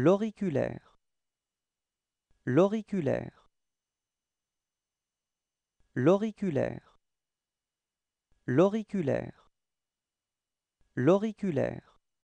L'auriculaire. L'auriculaire. L'auriculaire. L'auriculaire. L'auriculaire.